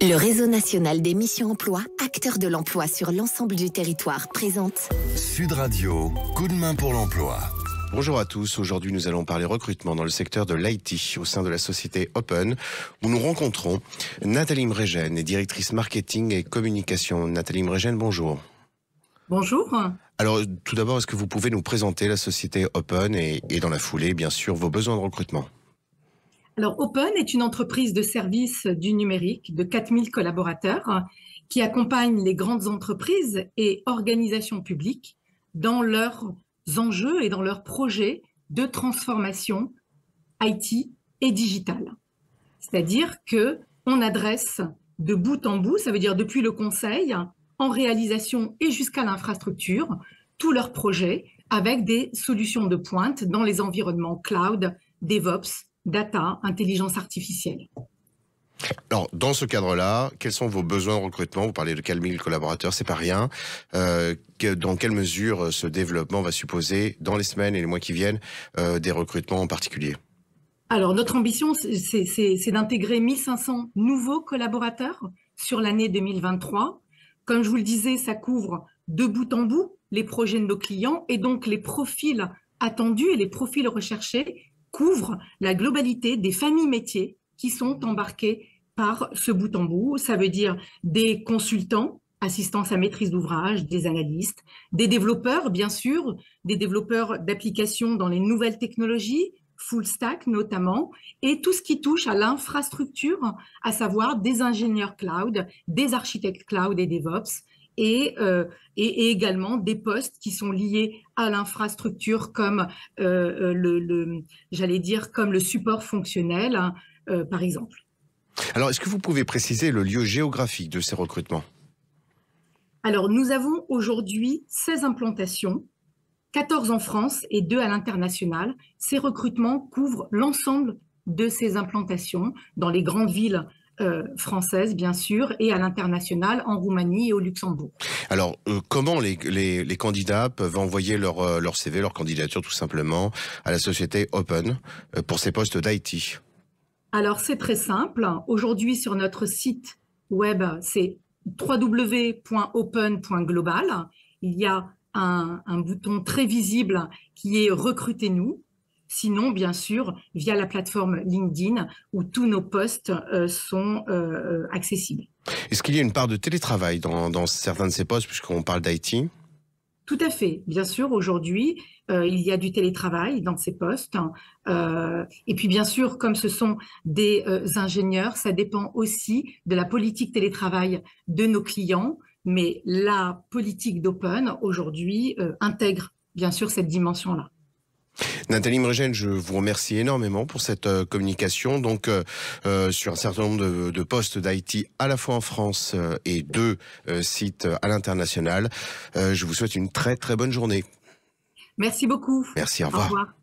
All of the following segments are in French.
Le réseau national des missions emploi, acteur de l'emploi sur l'ensemble du territoire, présente Sud Radio, coup de main pour l'emploi. Bonjour à tous, aujourd'hui nous allons parler recrutement dans le secteur de l'IT au sein de la société Open où nous rencontrons Nathalie Mregen, directrice marketing et communication. Nathalie Mregen, bonjour. Bonjour. Alors tout d'abord, est-ce que vous pouvez nous présenter la société Open et dans la foulée, bien sûr, vos besoins de recrutement alors, Open est une entreprise de services du numérique de 4000 collaborateurs qui accompagne les grandes entreprises et organisations publiques dans leurs enjeux et dans leurs projets de transformation IT et digitale. C'est-à-dire que on adresse de bout en bout, ça veut dire depuis le conseil, en réalisation et jusqu'à l'infrastructure, tous leurs projets avec des solutions de pointe dans les environnements cloud, DevOps, data, intelligence artificielle. Alors, dans ce cadre-là, quels sont vos besoins de recrutement Vous parlez de 4000 collaborateurs, c'est pas rien. Euh, dans quelle mesure euh, ce développement va supposer, dans les semaines et les mois qui viennent, euh, des recrutements en particulier Alors, notre ambition, c'est d'intégrer 1500 nouveaux collaborateurs sur l'année 2023. Comme je vous le disais, ça couvre de bout en bout les projets de nos clients et donc les profils attendus et les profils recherchés couvre la globalité des familles métiers qui sont embarquées par ce bout en bout. Ça veut dire des consultants, assistants à maîtrise d'ouvrage, des analystes, des développeurs, bien sûr, des développeurs d'applications dans les nouvelles technologies, full stack notamment, et tout ce qui touche à l'infrastructure, à savoir des ingénieurs cloud, des architectes cloud et DevOps, euh, et, et, également des postes qui sont liés à l'infrastructure comme euh, euh, le, j'allais dire comme le support fonctionnel hein, par exemple. Alors est-ce que vous pouvez préciser le lieu géographique de ces recrutements Alors nous avons aujourd'hui 16 implantations 14 en France et 2 à l'international. Ces recrutements couvrent l'ensemble de ces implantations dans les grandes villes euh, française, bien sûr, et à l'international, en Roumanie et au Luxembourg. Alors, euh, comment les, candidats peuvent envoyer leur, euh, CV, leur candidature, tout simplement, à la société Open pour ces postes d'IT Alors, c'est très simple. Aujourd'hui, sur notre site web, c'est www.open.global. Il y a un, un bouton très visible qui est Recrutez-nous Sinon, bien sûr, via la plateforme LinkedIn où tous nos postes euh, sont euh, accessibles. Est-ce qu'il y a une part de télétravail dans, certains de ces postes, puisqu'on parle d'IT Tout à fait. Bien sûr, aujourd'hui, euh, il y a du télétravail dans ces postes. Hein. et puis bien sûr, comme ce sont des ingénieurs, ça dépend aussi de la politique télétravail de nos clients. Mais la politique d'Open, aujourd'hui, intègre bien sûr cette dimension-là. Nathalie Mregen, je vous remercie énormément pour cette euh, communication. Donc, euh, euh, sur un certain nombre de, postes d'IT, à la fois en France et deux sites à l'international, je vous souhaite une très très bonne journée. Merci beaucoup. Merci, au revoir. Au revoir.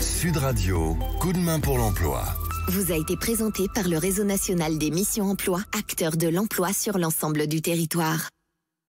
Sud Radio, coup de main pour l'emploi. Vous a été présenté par le Réseau national des missions emploi, acteur de l'emploi sur l'ensemble du territoire.